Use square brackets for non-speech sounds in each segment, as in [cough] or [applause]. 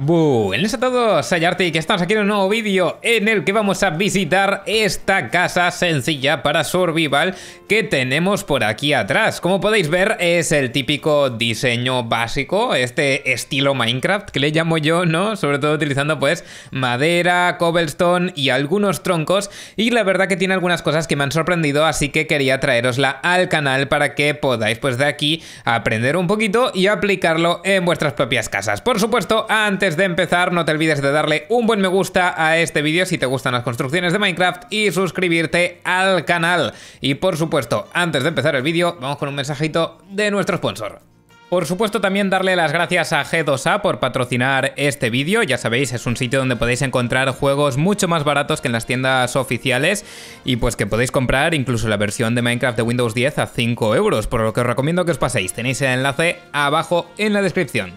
Buenas a todos, soy Arti, que estamos aquí en un nuevo vídeo en el que vamos a visitar esta casa sencilla para survival que tenemos por aquí atrás. Como podéis ver es el típico diseño básico, este estilo Minecraft que le llamo yo, ¿no? Sobre todo utilizando pues madera, cobblestone y algunos troncos y la verdad que tiene algunas cosas que me han sorprendido así que quería traerosla al canal para que podáis pues de aquí aprender un poquito y aplicarlo en vuestras propias casas. Por supuesto, antes de empezar, no te olvides de darle un buen me gusta a este vídeo si te gustan las construcciones de Minecraft y suscribirte al canal. Y por supuesto, antes de empezar el vídeo, vamos con un mensajito de nuestro sponsor. Por supuesto también darle las gracias a G2A por patrocinar este vídeo, ya sabéis es un sitio donde podéis encontrar juegos mucho más baratos que en las tiendas oficiales y pues que podéis comprar incluso la versión de Minecraft de Windows 10 a 5 euros, por lo que os recomiendo que os paséis, tenéis el enlace abajo en la descripción.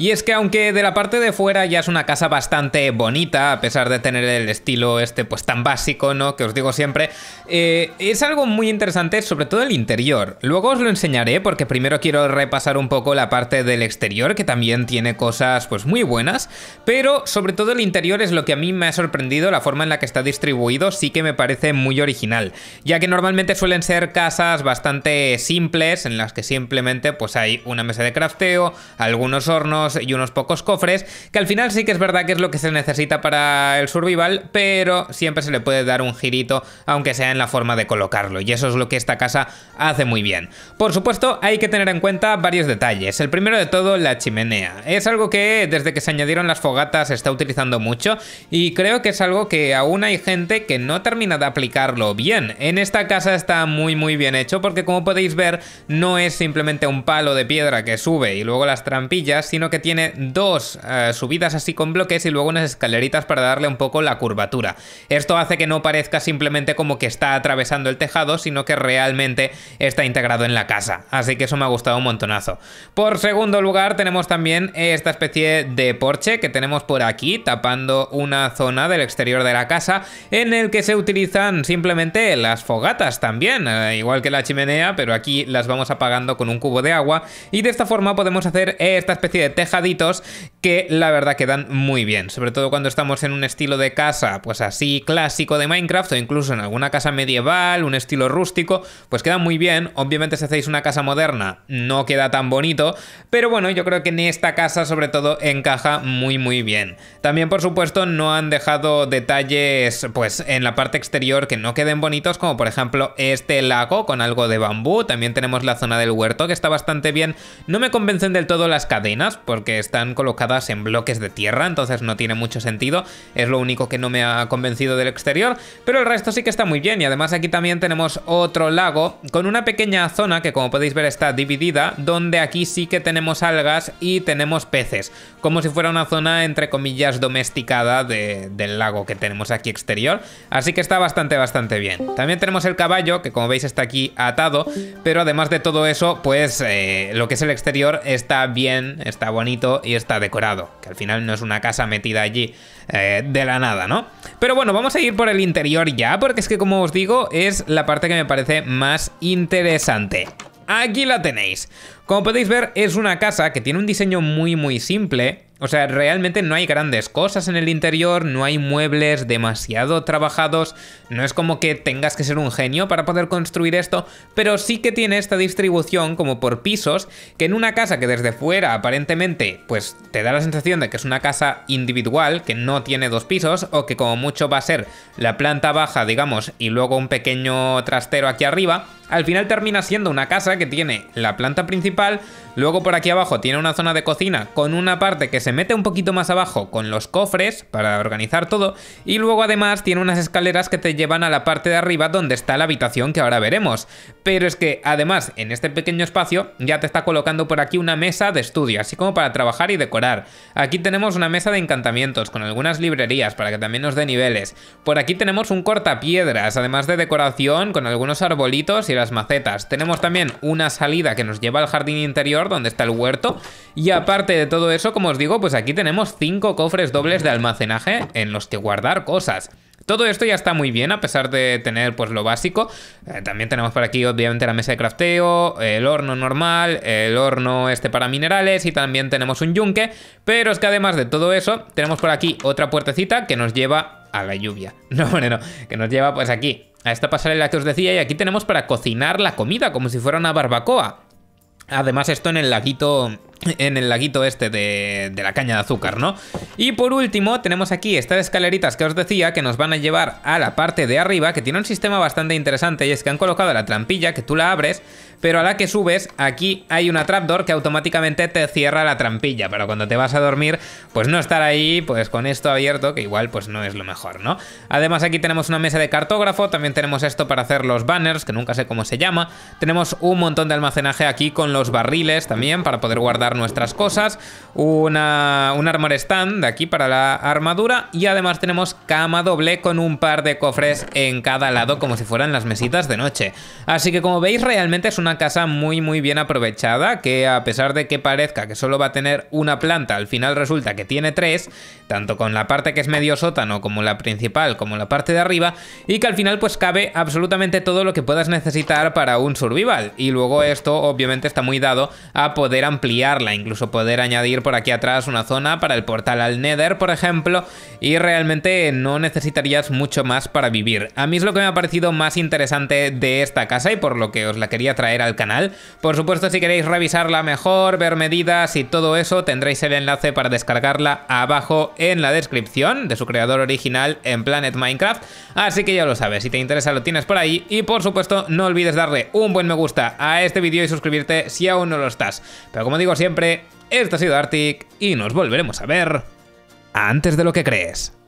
Y es que aunque de la parte de fuera ya es una casa bastante bonita, a pesar de tener el estilo este pues tan básico, ¿no? Que os digo siempre, eh, es algo muy interesante, sobre todo el interior. Luego os lo enseñaré porque primero quiero repasar un poco la parte del exterior, que también tiene cosas pues muy buenas, pero sobre todo el interior es lo que a mí me ha sorprendido, la forma en la que está distribuido sí que me parece muy original, ya que normalmente suelen ser casas bastante simples, en las que simplemente pues hay una mesa de crafteo, algunos hornos, y unos pocos cofres, que al final sí que es verdad que es lo que se necesita para el survival, pero siempre se le puede dar un girito, aunque sea en la forma de colocarlo, y eso es lo que esta casa hace muy bien. Por supuesto, hay que tener en cuenta varios detalles. El primero de todo, la chimenea. Es algo que desde que se añadieron las fogatas se está utilizando mucho y creo que es algo que aún hay gente que no termina de aplicarlo bien. En esta casa está muy muy bien hecho porque como podéis ver no es simplemente un palo de piedra que sube y luego las trampillas, sino que tiene dos eh, subidas así con bloques y luego unas escaleritas para darle un poco la curvatura. Esto hace que no parezca simplemente como que está atravesando el tejado, sino que realmente está integrado en la casa. Así que eso me ha gustado un montonazo. Por segundo lugar tenemos también esta especie de porche que tenemos por aquí, tapando una zona del exterior de la casa, en el que se utilizan simplemente las fogatas también, eh, igual que la chimenea, pero aquí las vamos apagando con un cubo de agua y de esta forma podemos hacer esta especie de que la verdad quedan muy bien, sobre todo cuando estamos en un estilo de casa pues así clásico de Minecraft o incluso en alguna casa medieval, un estilo rústico, pues queda muy bien, obviamente si hacéis una casa moderna no queda tan bonito, pero bueno, yo creo que en esta casa sobre todo encaja muy muy bien. También por supuesto no han dejado detalles pues en la parte exterior que no queden bonitos, como por ejemplo este lago con algo de bambú, también tenemos la zona del huerto que está bastante bien, no me convencen del todo las cadenas, pues porque están colocadas en bloques de tierra, entonces no tiene mucho sentido. Es lo único que no me ha convencido del exterior, pero el resto sí que está muy bien. Y además aquí también tenemos otro lago con una pequeña zona que como podéis ver está dividida, donde aquí sí que tenemos algas y tenemos peces, como si fuera una zona entre comillas domesticada del lago que tenemos aquí exterior. Así que está bastante, bastante bien. También tenemos el caballo, que como veis está aquí atado, pero además de todo eso, pues eh, lo que es el exterior está bien, está bueno bonito y está decorado, que al final no es una casa metida allí eh, de la nada, ¿no? Pero bueno, vamos a ir por el interior ya, porque es que como os digo, es la parte que me parece más interesante. Aquí la tenéis. Como podéis ver, es una casa que tiene un diseño muy muy simple, o sea, realmente no hay grandes cosas en el interior, no hay muebles demasiado trabajados, no es como que tengas que ser un genio para poder construir esto, pero sí que tiene esta distribución como por pisos, que en una casa que desde fuera aparentemente pues te da la sensación de que es una casa individual, que no tiene dos pisos, o que como mucho va a ser la planta baja, digamos, y luego un pequeño trastero aquí arriba, al final termina siendo una casa que tiene la planta principal, luego por aquí abajo tiene una zona de cocina con una parte que se mete un poquito más abajo con los cofres para organizar todo, y luego además tiene unas escaleras que te llevan a la parte de arriba donde está la habitación que ahora veremos. Pero es que además en este pequeño espacio ya te está colocando por aquí una mesa de estudio, así como para trabajar y decorar. Aquí tenemos una mesa de encantamientos con algunas librerías para que también nos dé niveles. Por aquí tenemos un cortapiedras, además de decoración con algunos arbolitos y las macetas. Tenemos también una salida que nos lleva al jardín interior donde está el huerto. Y aparte de todo eso, como os digo, pues aquí tenemos cinco cofres dobles de almacenaje en los que guardar cosas. Todo esto ya está muy bien, a pesar de tener pues lo básico. Eh, también tenemos por aquí, obviamente, la mesa de crafteo, el horno normal, el horno este para minerales y también tenemos un yunque. Pero es que además de todo eso, tenemos por aquí otra puertecita que nos lleva a la lluvia. [laughs] No, bueno, no, que nos lleva pues aquí, a esta pasarela que os decía. Y aquí tenemos para cocinar la comida, como si fuera una barbacoa. Además, esto en el laguito en el laguito este de, la caña de azúcar, ¿no? Y por último tenemos aquí estas escaleritas que os decía que nos van a llevar a la parte de arriba que tiene un sistema bastante interesante y es que han colocado la trampilla que tú la abres pero a la que subes aquí hay una trapdoor que automáticamente te cierra la trampilla pero cuando te vas a dormir pues no estar ahí pues con esto abierto que igual pues no es lo mejor, ¿no? Además aquí tenemos una mesa de cartógrafo, también tenemos esto para hacer los banners que nunca sé cómo se llama, tenemos un montón de almacenaje aquí con los barriles también para poder guardar nuestras cosas, un armor stand aquí para la armadura y además tenemos cama doble con un par de cofres en cada lado como si fueran las mesitas de noche. Así que como veis realmente es una casa muy muy bien aprovechada que a pesar de que parezca que solo va a tener una planta, al final resulta que tiene tres, tanto con la parte que es medio sótano como la principal como la parte de arriba y que al final pues cabe absolutamente todo lo que puedas necesitar para un survival y luego esto obviamente está muy dado a poder ampliar incluso poder añadir por aquí atrás una zona para el portal al Nether, por ejemplo, y realmente no necesitarías mucho más para vivir. A mí es lo que me ha parecido más interesante de esta casa y por lo que os la quería traer al canal. Por supuesto, si queréis revisarla mejor, ver medidas y todo eso, tendréis el enlace para descargarla abajo en la descripción de su creador original en Planet Minecraft. Así que ya lo sabes, si te interesa lo tienes por ahí y por supuesto no olvides darle un buen me gusta a este vídeo y suscribirte si aún no lo estás. Pero como digo siempre, siempre, esto ha sido Arctic y nos volveremos a ver antes de lo que crees.